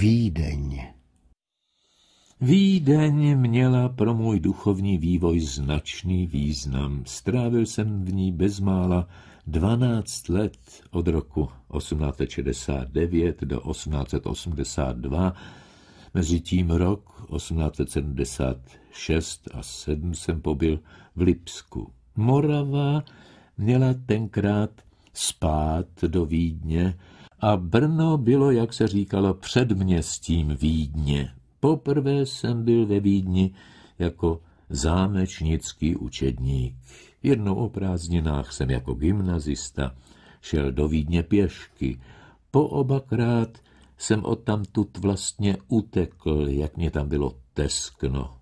Vídeň. Vídeň měla pro můj duchovní vývoj značný význam. Strávil jsem v ní bezmála 12 let od roku 1869 do 1882, Mezitím rok 1876 a 7 jsem pobyl v Lipsku. Morava měla tenkrát spát do Vídně a Brno bylo, jak se říkalo, předměstím Vídně. Poprvé jsem byl ve Vídni jako zámečnický učedník. Jednou o prázdninách jsem jako gymnazista šel do Vídně pěšky. Po obakrát jsem odtamtud vlastně utekl, jak mě tam bylo teskno.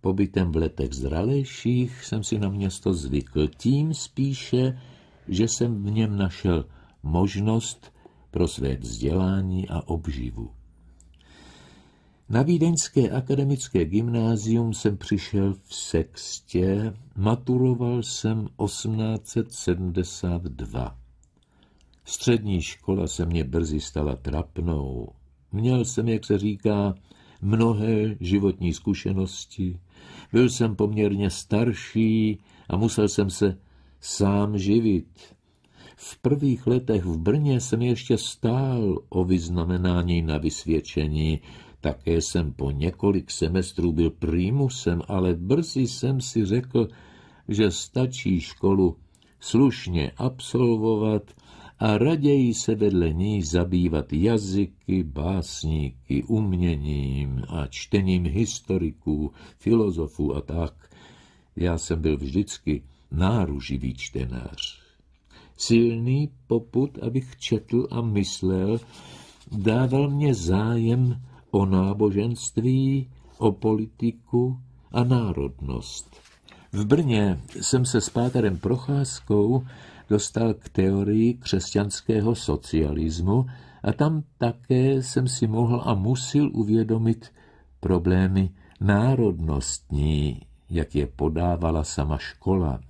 Pobytem v letech zralejších jsem si na město zvykl, tím spíše, že jsem v něm našel možnost pro své vzdělání a obživu. Na Vídeňské akademické gymnázium jsem přišel v sextě, maturoval jsem 1872. Střední škola se mě brzy stala trapnou. Měl jsem, jak se říká, mnohé životní zkušenosti, byl jsem poměrně starší a musel jsem se sám živit. V prvých letech v Brně jsem ještě stál o vyznamenání na vysvědčení. Také jsem po několik semestrů byl prýmusem, ale brzy jsem si řekl, že stačí školu slušně absolvovat a raději se vedle ní zabývat jazyky, básníky, uměním a čtením historiků, filozofů a tak. Já jsem byl vždycky náruživý čtenář silný poput, abych četl a myslel, dával mě zájem o náboženství, o politiku a národnost. V Brně jsem se s páterem Procházkou dostal k teorii křesťanského socialismu a tam také jsem si mohl a musil uvědomit problémy národnostní, jak je podávala sama škola.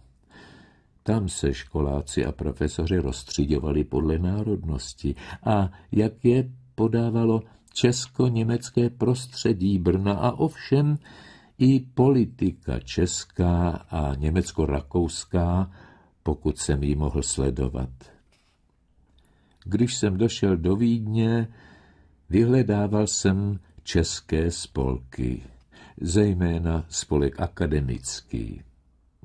Tam se školáci a profesoři rozstřídovali podle národnosti a jak je podávalo česko-německé prostředí Brna a ovšem i politika česká a německo-rakouská, pokud jsem ji mohl sledovat. Když jsem došel do Vídně, vyhledával jsem české spolky, zejména spolek akademický.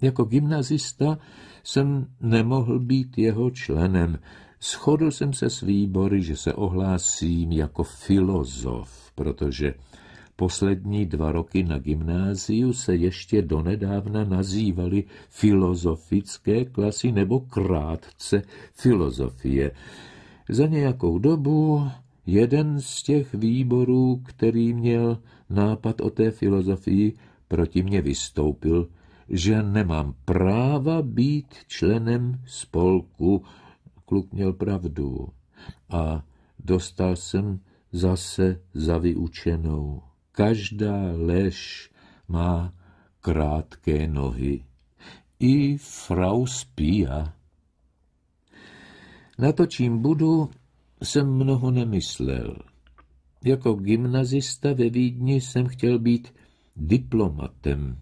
Jako gymnazista jsem nemohl být jeho členem. Schodil jsem se s výbory, že se ohlásím jako filozof, protože poslední dva roky na gymnáziu se ještě donedávna nazývaly filozofické klasy nebo krátce filozofie. Za nějakou dobu jeden z těch výborů, který měl nápad o té filozofii, proti mě vystoupil že nemám práva být členem spolku. Kluk měl pravdu a dostal jsem zase za vyučenou. Každá lež má krátké nohy. I Frau spíja. Na to, čím budu, jsem mnoho nemyslel. Jako gymnazista ve Vídni jsem chtěl být diplomatem.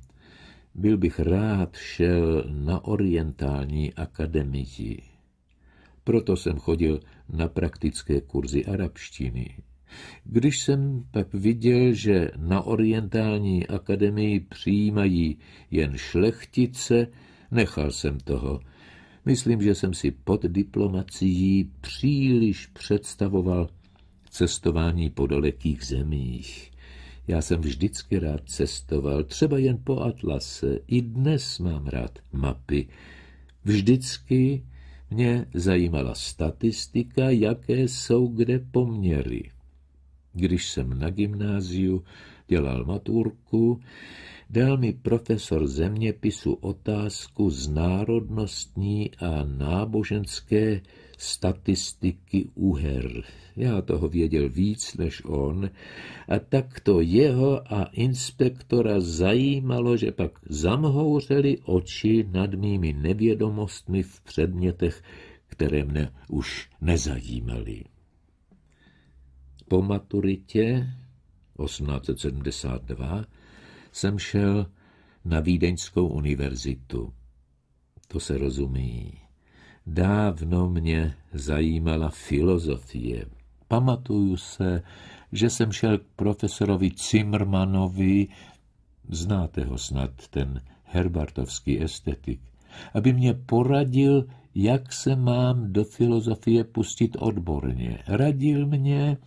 Byl bych rád šel na orientální akademii. Proto jsem chodil na praktické kurzy arabštiny. Když jsem pak viděl, že na orientální akademii přijímají jen šlechtice, nechal jsem toho. Myslím, že jsem si pod diplomacií příliš představoval cestování po dalekých zemích. Já jsem vždycky rád cestoval, třeba jen po Atlase. I dnes mám rád mapy. Vždycky mě zajímala statistika, jaké jsou kde poměry. Když jsem na gymnáziu dělal maturku, dal mi profesor zeměpisu otázku z národnostní a náboženské statistiky uher. Já toho věděl víc než on a tak to jeho a inspektora zajímalo, že pak zamhouřeli oči nad mými nevědomostmi v předmětech, které mne už nezajímaly. Po maturitě 1872 jsem šel na Vídeňskou univerzitu. To se rozumí. Dávno mě zajímala filozofie. Pamatuju se, že jsem šel k profesorovi Cimrmanovi, znáte ho snad, ten herbartovský estetik, aby mě poradil, jak se mám do filozofie pustit odborně. Radil mě,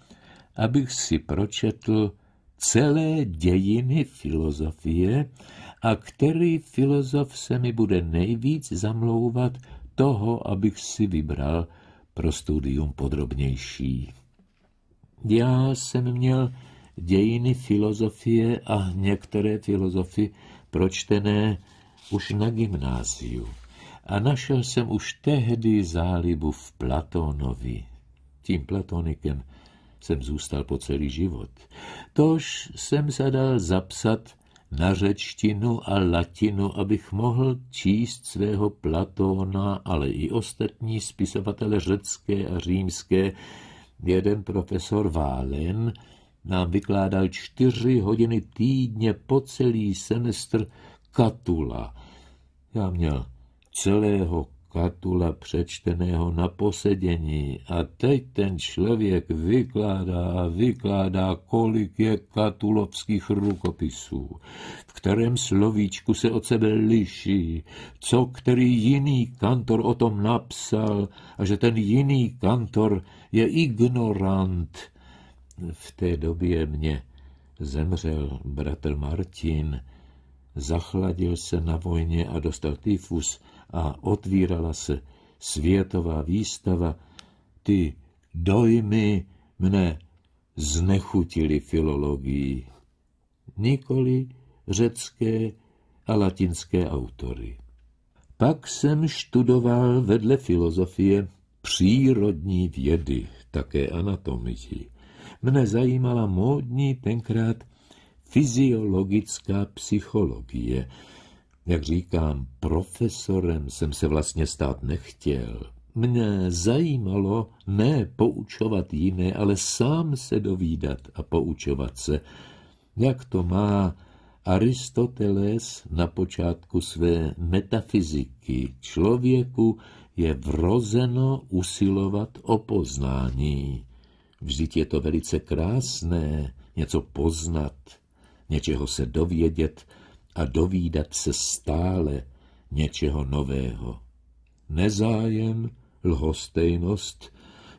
abych si pročetl celé dějiny filozofie a který filozof se mi bude nejvíc zamlouvat toho, abych si vybral pro studium podrobnější. Já jsem měl dějiny filozofie a některé filozofy pročtené už na gymnáziu a našel jsem už tehdy zálibu v Platónovi. Tím Platonikem jsem zůstal po celý život. Tož jsem zadal zapsat na řečtinu a latinu, abych mohl číst svého Platóna, ale i ostatní spisovatele řecké a římské. Jeden profesor Válen nám vykládal čtyři hodiny týdně po celý semestr Katula. Já měl celého Katula přečteného na posedění a teď ten člověk vykládá a vykládá, kolik je katulovských rukopisů, v kterém slovíčku se od sebe liší, co který jiný kantor o tom napsal a že ten jiný kantor je ignorant. V té době mě zemřel bratr Martin, zachladil se na vojně a dostal tyfus, a otvírala se světová výstava. Ty dojmy mne znechutili filologii, nikoli řecké a latinské autory. Pak jsem študoval vedle filozofie přírodní vědy, také anatomii. Mne zajímala módní tenkrát fyziologická psychologie, jak říkám, profesorem jsem se vlastně stát nechtěl. Mne zajímalo ne poučovat jiné, ale sám se dovídat a poučovat se, jak to má Aristoteles na počátku své metafyziky. Člověku je vrozeno usilovat o poznání. Vždyť je to velice krásné něco poznat, něčeho se dovědět, a dovídat se stále něčeho nového. Nezájem, lhostejnost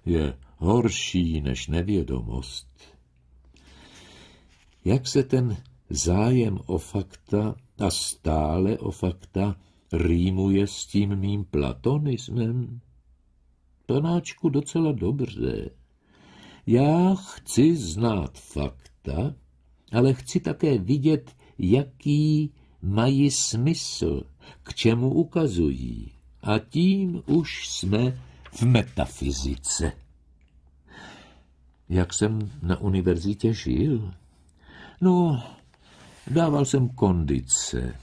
je horší než nevědomost. Jak se ten zájem o fakta a stále o fakta rýmuje s tím mým platonismem? Panáčku docela dobře. Já chci znát fakta, ale chci také vidět jaký mají smysl, k čemu ukazují. A tím už jsme v metafyzice. Jak jsem na univerzitě žil? No, dával jsem kondice.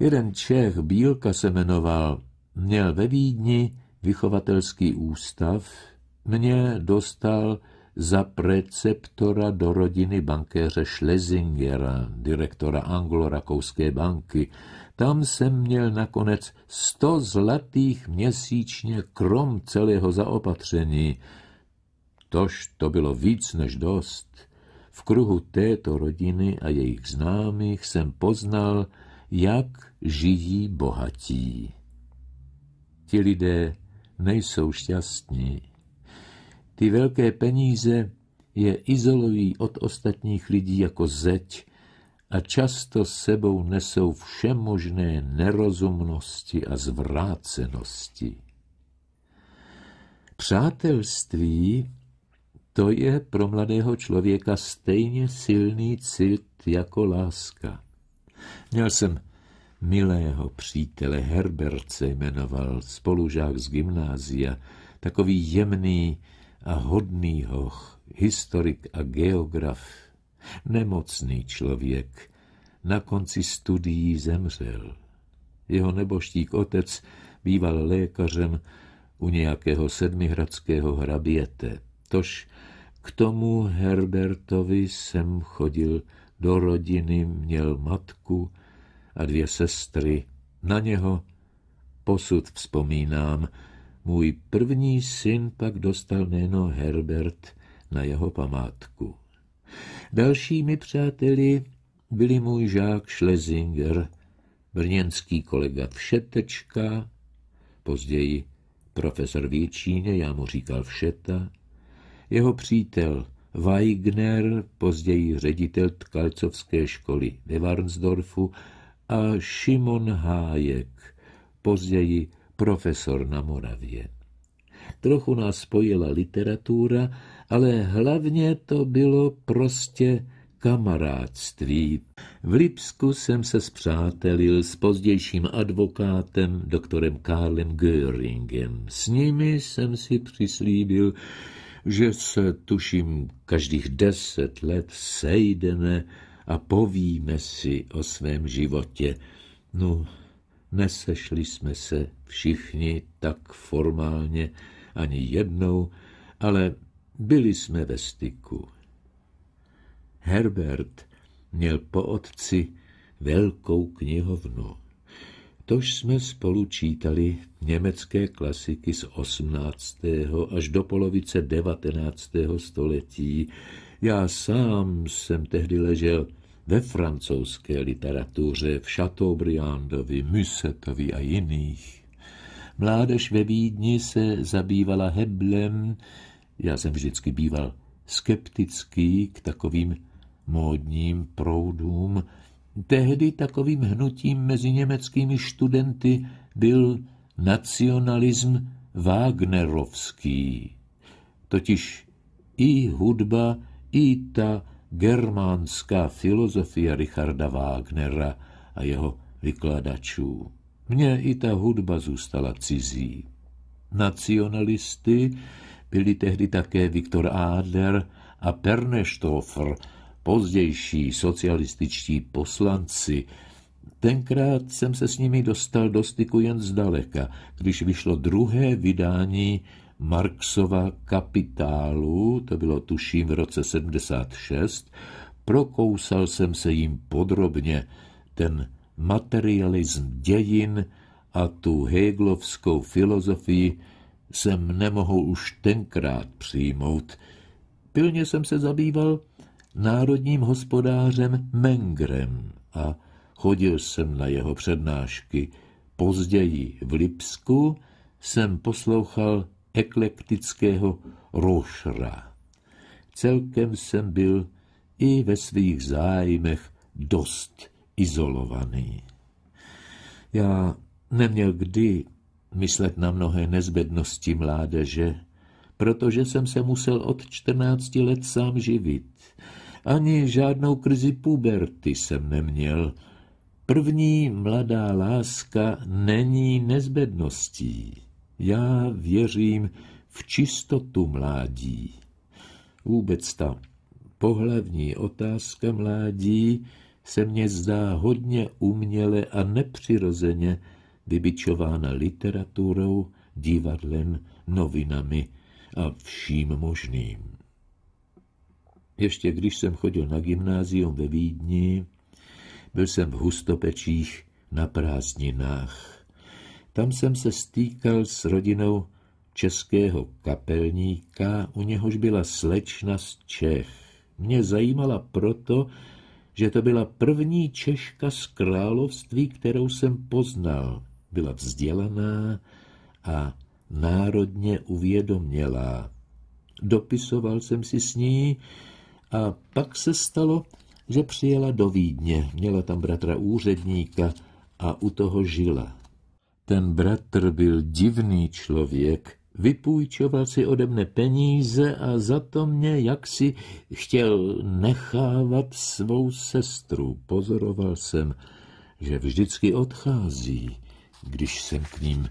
Jeden Čech, Bílka se jmenoval, měl ve Vídni vychovatelský ústav, mě dostal za preceptora do rodiny bankéře Schlesingera, direktora anglorakouské banky. Tam jsem měl nakonec sto zlatých měsíčně krom celého zaopatření. Tož to bylo víc než dost. V kruhu této rodiny a jejich známých jsem poznal, jak žijí bohatí. Ti lidé nejsou šťastní. Ty velké peníze je izolují od ostatních lidí jako zeď a často s sebou nesou všemožné nerozumnosti a zvrácenosti. Přátelství to je pro mladého člověka stejně silný cit jako láska. Měl jsem milého přítele, Herbert se jmenoval, spolužák z gymnázia, takový jemný, a hodný hoch, historik a geograf, nemocný člověk, na konci studií zemřel. Jeho neboštík otec býval lékařem u nějakého sedmihradského hraběte. Tož k tomu Herbertovi jsem chodil do rodiny, měl matku a dvě sestry. Na něho posud vzpomínám, můj první syn pak dostal jméno Herbert na jeho památku. Dalšími přáteli byli můj žák Schlesinger, brněnský kolega Všetečka, později profesor Většíně, já mu říkal Všeta, jeho přítel Weigner, později ředitel tkalcovské školy ve Varnsdorfu a Šimon Hájek, později profesor na Moravě. Trochu nás spojila literatura, ale hlavně to bylo prostě kamarádství. V Lipsku jsem se zpřátelil s pozdějším advokátem, doktorem Karlem Göringem. S nimi jsem si přislíbil, že se, tuším, každých deset let sejdeme a povíme si o svém životě. No, Nesešli jsme se všichni tak formálně ani jednou, ale byli jsme ve styku. Herbert měl po otci velkou knihovnu. Tož jsme spolu čítali německé klasiky z 18. až do polovice 19. století. Já sám jsem tehdy ležel ve francouzské literatuře, v Chateaubriandovi, Musetovi a jiných. Mládež ve Vídni se zabývala Heblem, já jsem vždycky býval skeptický k takovým módním proudům. Tehdy takovým hnutím mezi německými studenty byl nacionalism Wagnerovský. Totiž i hudba, i ta germánská filozofie Richarda Wagnera a jeho vykladačů. Mně i ta hudba zůstala cizí. Nacionalisty byli tehdy také Viktor Adler a Perneštofer, pozdější socialističtí poslanci. Tenkrát jsem se s nimi dostal do styku jen zdaleka, když vyšlo druhé vydání Marxova kapitálu, to bylo tuším v roce 76, prokousal jsem se jim podrobně ten materialism dějin a tu Hegelovskou filozofii jsem nemohl už tenkrát přijmout. Pilně jsem se zabýval národním hospodářem Mengrem a chodil jsem na jeho přednášky. Později v Lipsku jsem poslouchal eklektického rošra. Celkem jsem byl i ve svých zájmech dost izolovaný. Já neměl kdy myslet na mnohé nezbednosti mládeže, protože jsem se musel od 14 let sám živit. Ani žádnou krizi puberty jsem neměl. První mladá láska není nezbedností. Já věřím v čistotu mládí. Vůbec ta pohlavní otázka mládí se mně zdá hodně uměle a nepřirozeně vybičována literaturou, divadlem, novinami a vším možným. Ještě když jsem chodil na gymnázium ve Vídni, byl jsem v hustopečích na prázdninách. Tam jsem se stýkal s rodinou českého kapelníka, u něhož byla slečna z Čech. Mě zajímala proto, že to byla první Češka z království, kterou jsem poznal. Byla vzdělaná a národně uvědomělá. Dopisoval jsem si s ní a pak se stalo, že přijela do Vídně. Měla tam bratra úředníka a u toho žila. Ten bratr byl divný člověk, vypůjčoval si ode mne peníze a za to mě jaksi chtěl nechávat svou sestru. Pozoroval jsem, že vždycky odchází, když jsem k ním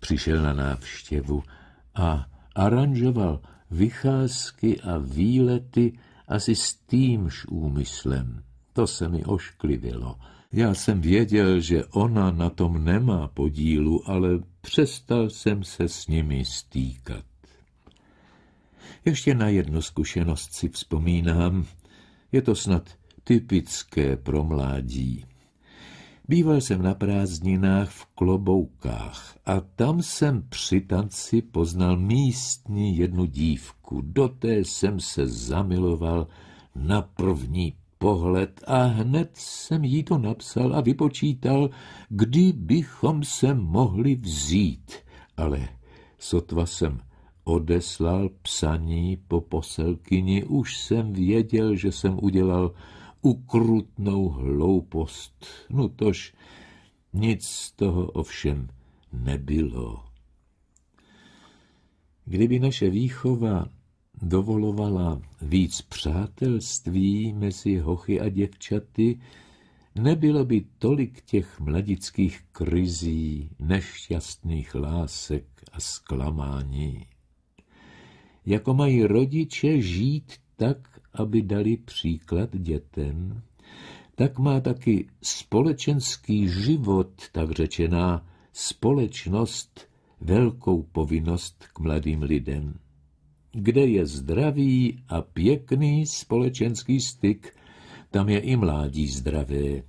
přišel na návštěvu a aranžoval vycházky a výlety asi s týmž úmyslem. To se mi ošklivilo. Já jsem věděl, že ona na tom nemá podílu, ale přestal jsem se s nimi stýkat. Ještě na jednu zkušenost si vzpomínám. Je to snad typické pro mládí. Býval jsem na prázdninách v Kloboukách a tam jsem při tanci poznal místní jednu dívku. Do té jsem se zamiloval na první pohled a hned jsem jí to napsal a vypočítal, kdy bychom se mohli vzít. Ale sotva jsem odeslal psaní po poselkyni, už jsem věděl, že jsem udělal ukrutnou hloupost. No tož nic z toho ovšem nebylo. Kdyby naše výchova dovolovala víc přátelství mezi hochy a děvčaty, nebylo by tolik těch mladických krizí, nešťastných lásek a zklamání. Jako mají rodiče žít tak, aby dali příklad dětem, tak má taky společenský život, tak řečená společnost, velkou povinnost k mladým lidem. Kde je zdravý a pěkný společenský styk, tam je i mládí zdravé.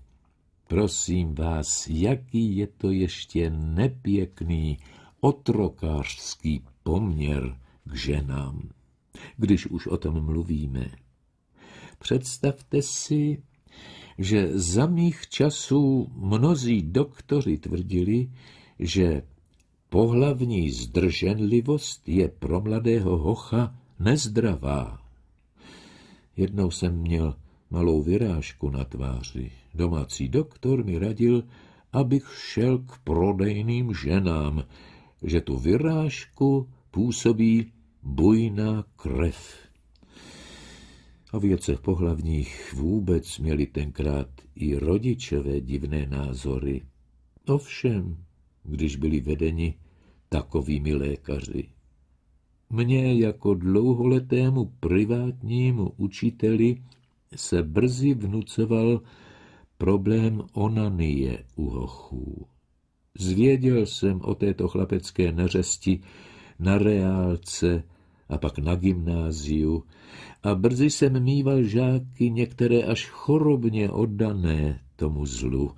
Prosím vás, jaký je to ještě nepěkný otrokářský poměr k ženám, když už o tom mluvíme. Představte si, že za mých časů mnozí doktory tvrdili, že Pohlavní zdrženlivost je pro mladého hocha nezdravá. Jednou jsem měl malou vyrážku na tváři. Domácí doktor mi radil, abych šel k prodejným ženám, že tu vyrážku působí bujná krev. O věcech pohlavních vůbec měli tenkrát i rodičové divné názory. Ovšem, když byli vedeni takovými lékaři. Mně jako dlouholetému privátnímu učiteli se brzy vnucoval problém onanie u hochů. Zvěděl jsem o této chlapecké neřesti na reálce a pak na gymnáziu a brzy jsem mýval žáky některé až chorobně oddané tomu zlu.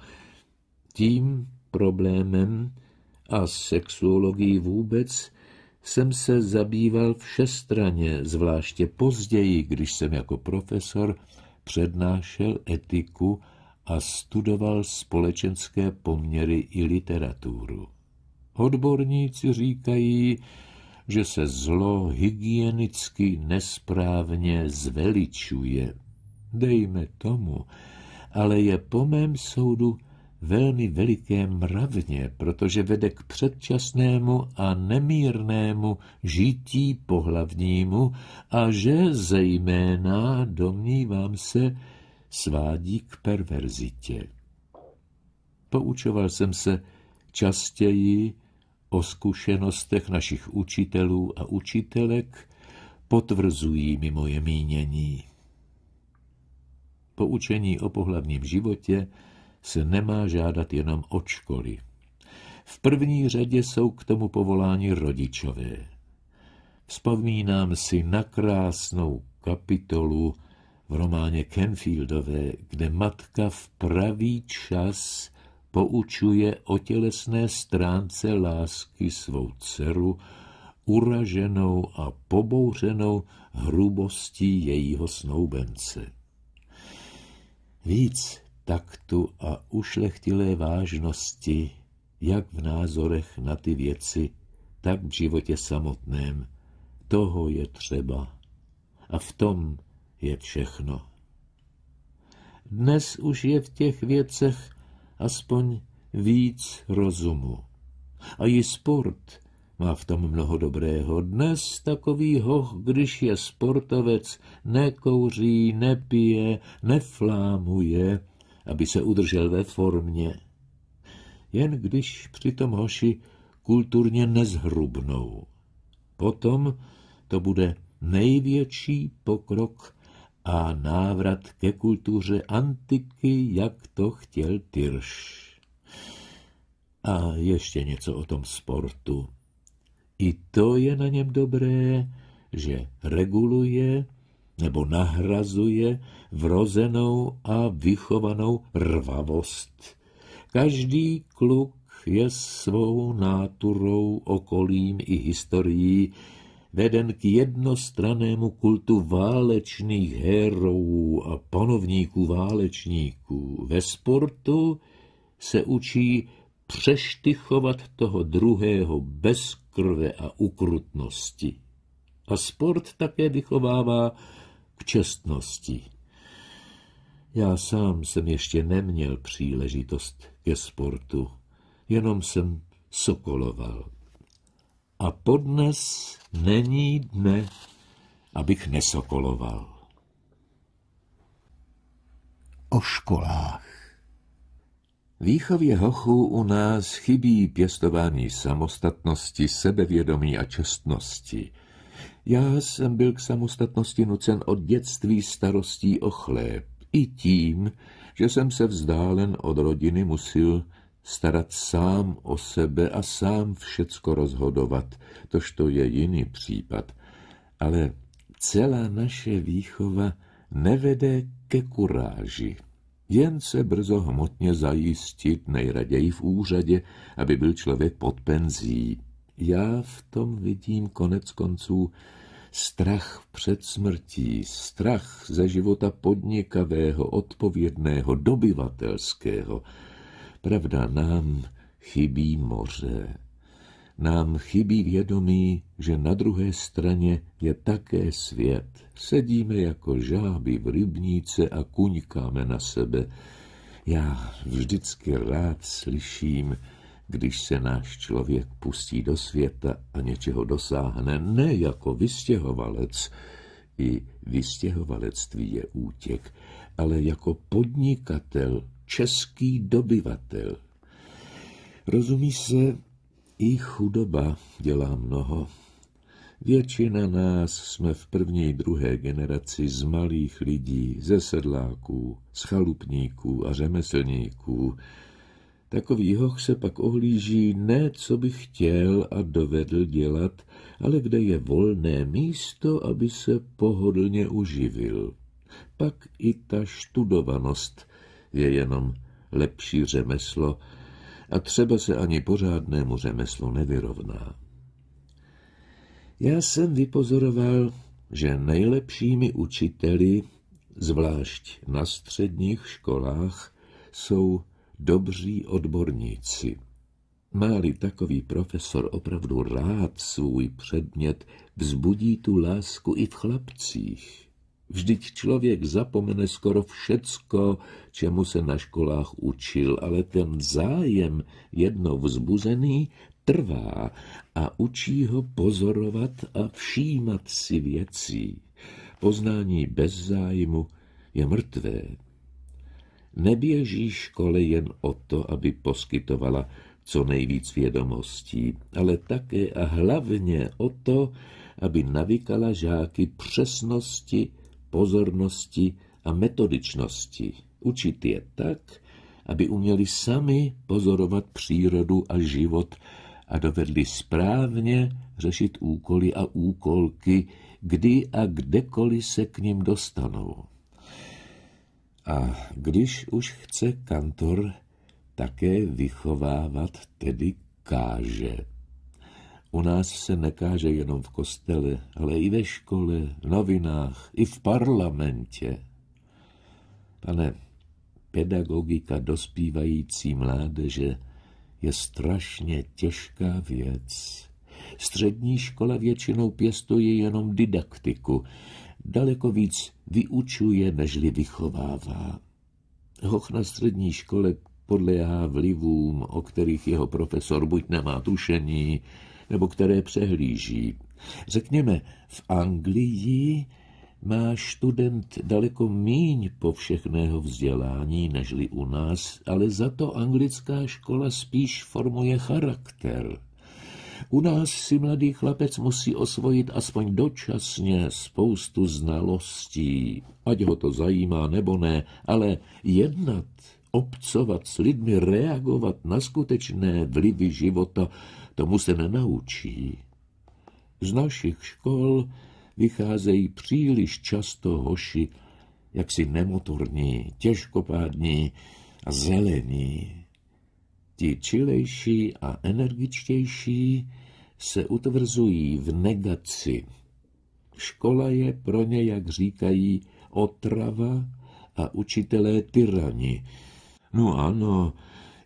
Tím problémem a sexuologií vůbec jsem se zabýval všestraně, zvláště později, když jsem jako profesor přednášel etiku a studoval společenské poměry i literaturu. Odborníci říkají, že se zlo hygienicky nesprávně zveličuje. Dejme tomu, ale je po mém soudu velmi veliké mravně, protože vede k předčasnému a nemírnému žití pohlavnímu a že zejména, domnívám se, svádí k perverzitě. Poučoval jsem se častěji o zkušenostech našich učitelů a učitelek, potvrzují mi moje mínění. Poučení o pohlavním životě se nemá žádat jenom od školy. V první řadě jsou k tomu povoláni rodičové. Vzpomínám si na krásnou kapitolu v románě Kenfieldové, kde matka v pravý čas poučuje o tělesné stránce lásky svou dceru, uraženou a pobouřenou hrubostí jejího snoubence. Víc taktu a ušlechtilé vážnosti, jak v názorech na ty věci, tak v životě samotném. Toho je třeba. A v tom je všechno. Dnes už je v těch věcech aspoň víc rozumu. A i sport má v tom mnoho dobrého. Dnes takový hoch, když je sportovec, nekouří, nepije, neflámuje, aby se udržel ve formě. Jen když přitom hoši kulturně nezhrubnou. Potom to bude největší pokrok a návrat ke kultuře antiky, jak to chtěl Tyrš. A ještě něco o tom sportu. I to je na něm dobré, že reguluje nebo nahrazuje vrozenou a vychovanou rvavost. Každý kluk je svou náturou, okolím i historií veden k jednostranému kultu válečných herou a panovníků válečníků. Ve sportu se učí přeštychovat toho druhého bez krve a ukrutnosti. A sport také vychovává k čestnosti. Já sám jsem ještě neměl příležitost ke sportu, jenom jsem sokoloval. A podnes není dne, abych nesokoloval. O školách Výchově hochů u nás chybí pěstování samostatnosti, sebevědomí a čestnosti – já jsem byl k samostatnosti nucen od dětství starostí o chléb, i tím, že jsem se vzdálen od rodiny musel starat sám o sebe a sám všecko rozhodovat, tož to je jiný případ. Ale celá naše výchova nevede ke kuráži. Jen se brzo hmotně zajistit, nejraději v úřadě, aby byl člověk pod penzí. Já v tom vidím konec konců Strach před smrtí, strach ze života podnikavého, odpovědného, dobyvatelského. Pravda, nám chybí moře. Nám chybí vědomí, že na druhé straně je také svět. Sedíme jako žáby v rybníce a kuňkáme na sebe. Já vždycky rád slyším, když se náš člověk pustí do světa a něčeho dosáhne, ne jako vystěhovalec, i vystěhovalectví je útěk, ale jako podnikatel, český dobyvatel. Rozumí se, i chudoba dělá mnoho. Většina nás jsme v první, druhé generaci z malých lidí, ze sedláků, z chalupníků a řemeslníků, Takový hoch se pak ohlíží ne, co by chtěl a dovedl dělat, ale kde je volné místo, aby se pohodlně uživil. Pak i ta študovanost je jenom lepší řemeslo a třeba se ani pořádnému řemeslu nevyrovná. Já jsem vypozoroval, že nejlepšími učiteli, zvlášť na středních školách, jsou dobří odborníci. Máli takový profesor opravdu rád svůj předmět, vzbudí tu lásku i v chlapcích. Vždyť člověk zapomene skoro všecko, čemu se na školách učil, ale ten zájem jednou vzbuzený trvá a učí ho pozorovat a všímat si věcí. Poznání bez zájmu je mrtvé, Neběží škole jen o to, aby poskytovala co nejvíc vědomostí, ale také a hlavně o to, aby navykala žáky přesnosti, pozornosti a metodičnosti. Učit je tak, aby uměli sami pozorovat přírodu a život a dovedli správně řešit úkoly a úkolky, kdy a kdekoliv se k ním dostanou. A když už chce kantor také vychovávat, tedy káže. U nás se nekáže jenom v kostele, ale i ve škole, v novinách, i v parlamentě. Pane, pedagogika dospívající mládeže je strašně těžká věc. Střední škola většinou pěstuje jenom didaktiku, daleko víc vyučuje, nežli vychovává. Hoch na střední škole podléhá vlivům, o kterých jeho profesor buď nemá tušení, nebo které přehlíží. Řekněme, v Anglii má student daleko míň všechného vzdělání nežli u nás, ale za to anglická škola spíš formuje charakter – u nás si mladý chlapec musí osvojit aspoň dočasně spoustu znalostí, ať ho to zajímá nebo ne, ale jednat, obcovat s lidmi, reagovat na skutečné vlivy života, tomu se nenaučí. Z našich škol vycházejí příliš často hoši, jaksi nemotorní, těžkopádní a zelení. Ti čilejší a energičtější se utvrzují v negaci. Škola je pro ně, jak říkají, otrava a učitelé tyrani. No ano,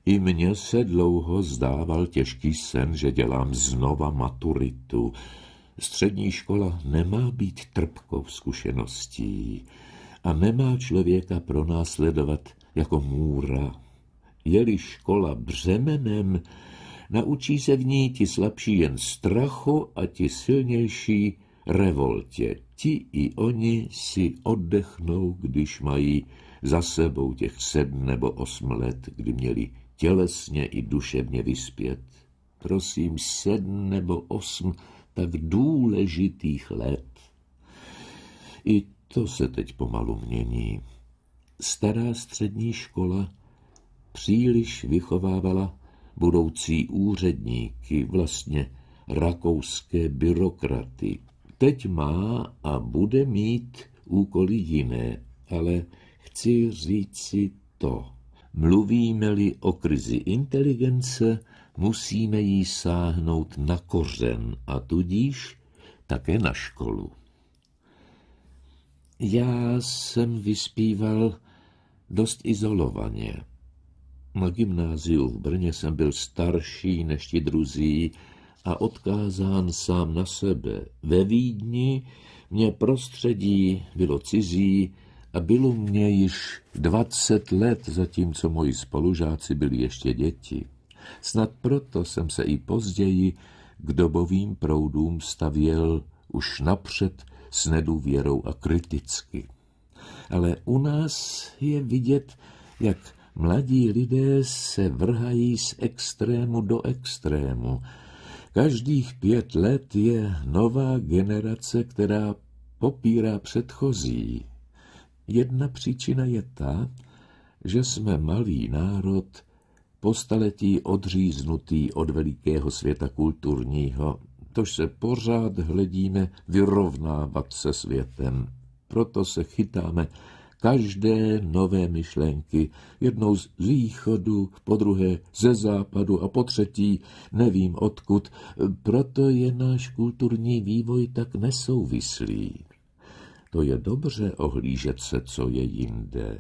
i mně se dlouho zdával těžký sen, že dělám znova maturitu. Střední škola nemá být trpkou zkušeností a nemá člověka pronásledovat jako můra. Je-li škola břemenem, naučí se v ní ti slabší jen strachu a ti silnější revoltě. Ti i oni si oddechnou, když mají za sebou těch sedm nebo osm let, kdy měli tělesně i duševně vyspět. Prosím, sedm nebo osm tak důležitých let. I to se teď pomalu mění. Stará střední škola příliš vychovávala budoucí úředníky, vlastně rakouské byrokraty. Teď má a bude mít úkoly jiné, ale chci říci to. Mluvíme-li o krizi inteligence, musíme jí sáhnout na kořen a tudíž také na školu. Já jsem vyspíval dost izolovaně. Na gymnáziu v Brně jsem byl starší než ti druzí a odkázán sám na sebe. Ve Vídni mě prostředí bylo cizí a bylo mě již dvacet let, zatímco moji spolužáci byli ještě děti. Snad proto jsem se i později k dobovým proudům stavěl už napřed s nedůvěrou a kriticky. Ale u nás je vidět, jak Mladí lidé se vrhají z extrému do extrému. Každých pět let je nová generace, která popírá předchozí. Jedna příčina je ta, že jsme malý národ, po staletí odříznutý od velikého světa kulturního, tož se pořád hledíme vyrovnávat se světem. Proto se chytáme každé nové myšlenky, jednou z východu, po druhé ze západu a po třetí nevím odkud, proto je náš kulturní vývoj tak nesouvislý. To je dobře ohlížet se, co je jinde,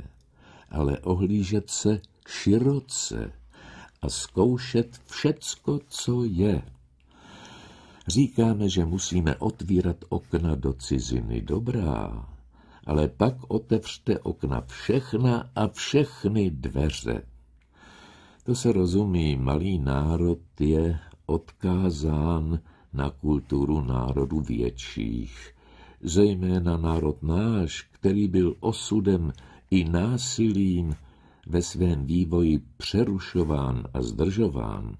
ale ohlížet se široce a zkoušet všecko, co je. Říkáme, že musíme otvírat okna do ciziny. Dobrá, ale pak otevřte okna všechna a všechny dveře. To se rozumí, malý národ je odkázán na kulturu národů větších, zejména národ náš, který byl osudem i násilím ve svém vývoji přerušován a zdržován.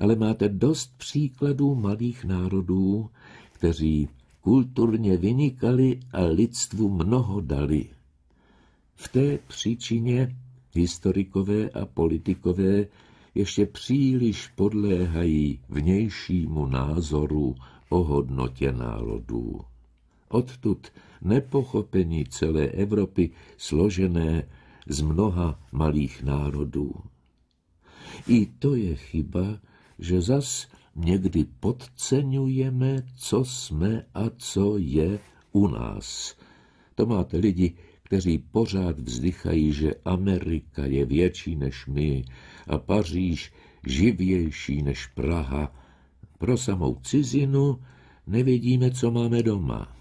Ale máte dost příkladů malých národů, kteří Kulturně vynikali a lidstvu mnoho dali. V té příčině historikové a politikové ještě příliš podléhají vnějšímu názoru o hodnotě národů. Odtud nepochopení celé Evropy složené z mnoha malých národů. I to je chyba, že zas někdy podceňujeme, co jsme a co je u nás. To máte lidi, kteří pořád vzdychají, že Amerika je větší než my a Paříž živější než Praha. Pro samou cizinu nevidíme, co máme doma.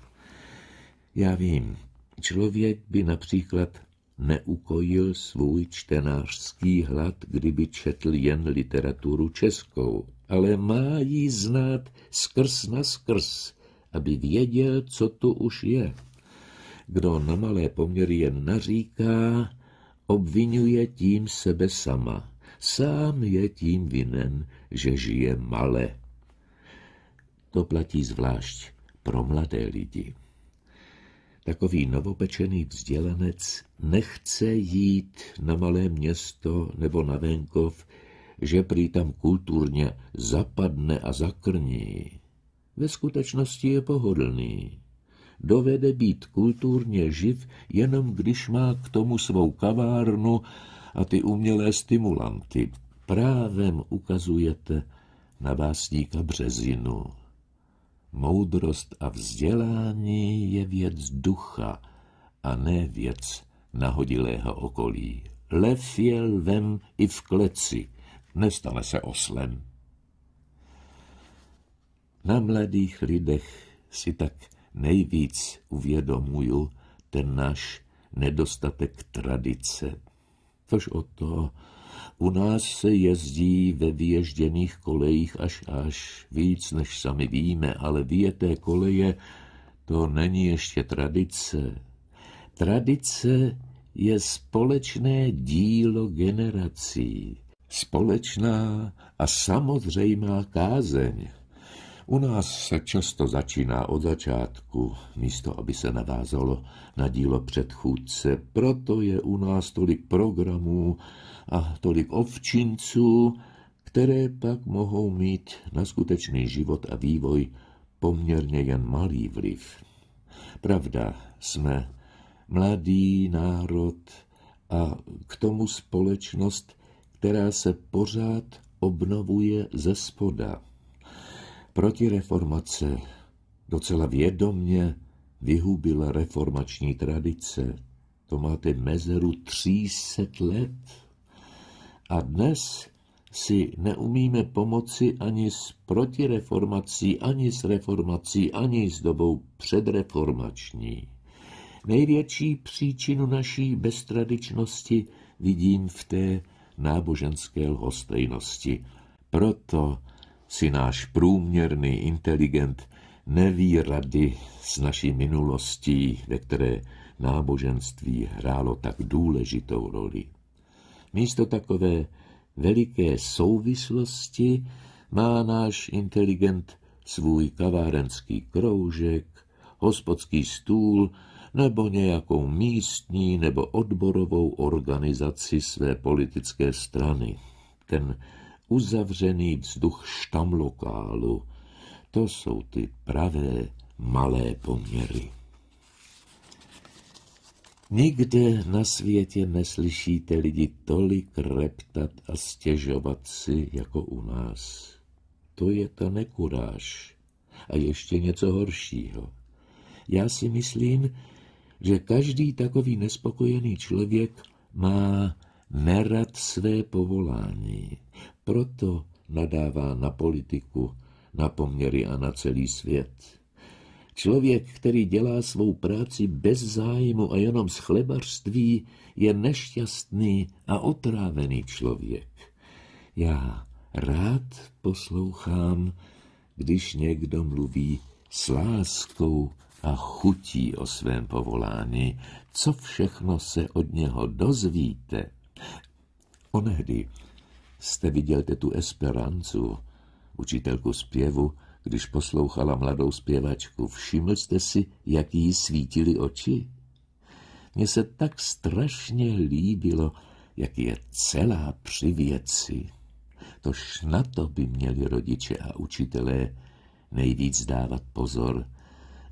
Já vím, člověk by například neukojil svůj čtenářský hlad, kdyby četl jen literaturu českou ale má jí znát skrz na skrz, aby věděl, co to už je. Kdo na malé poměry jen naříká, obvinuje tím sebe sama. Sám je tím vinen, že žije malé. To platí zvlášť pro mladé lidi. Takový novopečený vzdělanec nechce jít na malé město nebo na venkov že prý tam kulturně zapadne a zakrní. Ve skutečnosti je pohodlný. Dovede být kulturně živ, jenom když má k tomu svou kavárnu a ty umělé stimulanty. Právem ukazujete na básníka Březinu. Moudrost a vzdělání je věc ducha a ne věc nahodilého okolí. Lev je lvem i v kleci nestane se oslem. Na mladých lidech si tak nejvíc uvědomuju ten náš nedostatek tradice. Což o to, u nás se jezdí ve vyježděných kolejích až až víc, než sami víme, ale vyjeté koleje to není ještě tradice. Tradice je společné dílo generací společná a samozřejmá kázeň. U nás se často začíná od začátku, místo aby se navázalo na dílo předchůdce, proto je u nás tolik programů a tolik ovčinců, které pak mohou mít na skutečný život a vývoj poměrně jen malý vliv. Pravda, jsme mladý národ a k tomu společnost která se pořád obnovuje ze spoda. reformace docela vědomně vyhubila reformační tradice. To máte mezeru 300 let. A dnes si neumíme pomoci ani s protireformací, ani s reformací, ani s dobou předreformační. Největší příčinu naší beztradičnosti vidím v té náboženské lhostejnosti. Proto si náš průměrný inteligent neví rady s naší minulostí, ve které náboženství hrálo tak důležitou roli. Místo takové veliké souvislosti má náš inteligent svůj kavárenský kroužek, hospodský stůl nebo nějakou místní nebo odborovou organizaci své politické strany. Ten uzavřený vzduch štamlokálu, to jsou ty pravé malé poměry. Nikde na světě neslyšíte lidi tolik reptat a stěžovat si jako u nás. To je ta nekuráž. A ještě něco horšího. Já si myslím, že každý takový nespokojený člověk má nerad své povolání. Proto nadává na politiku, na poměry a na celý svět. Člověk, který dělá svou práci bez zájmu a jenom z chlebařství, je nešťastný a otrávený člověk. Já rád poslouchám, když někdo mluví s láskou a chutí o svém povolání, co všechno se od něho dozvíte. Onehdy jste viděl tu Esperancu, učitelku zpěvu, když poslouchala mladou zpěvačku. Všiml jste si, jak jí svítily oči? Mně se tak strašně líbilo, jak je celá při věci. Tož na to by měli rodiče a učitelé nejvíc dávat pozor,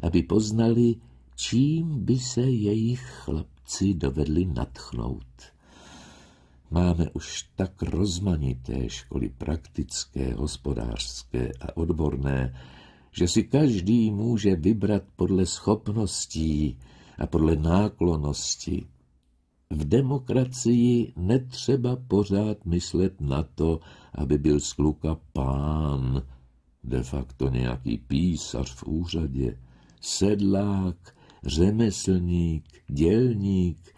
aby poznali, čím by se jejich chlapci dovedli natchnout. Máme už tak rozmanité školy praktické, hospodářské a odborné, že si každý může vybrat podle schopností a podle náklonosti. V demokracii netřeba pořád myslet na to, aby byl z kluka pán, de facto nějaký písař v úřadě, sedlák, řemeslník, dělník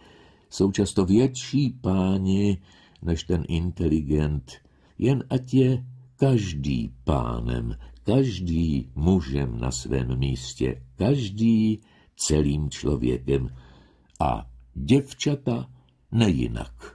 jsou často větší páni než ten inteligent, jen ať je každý pánem, každý mužem na svém místě, každý celým člověkem a děvčata nejinak.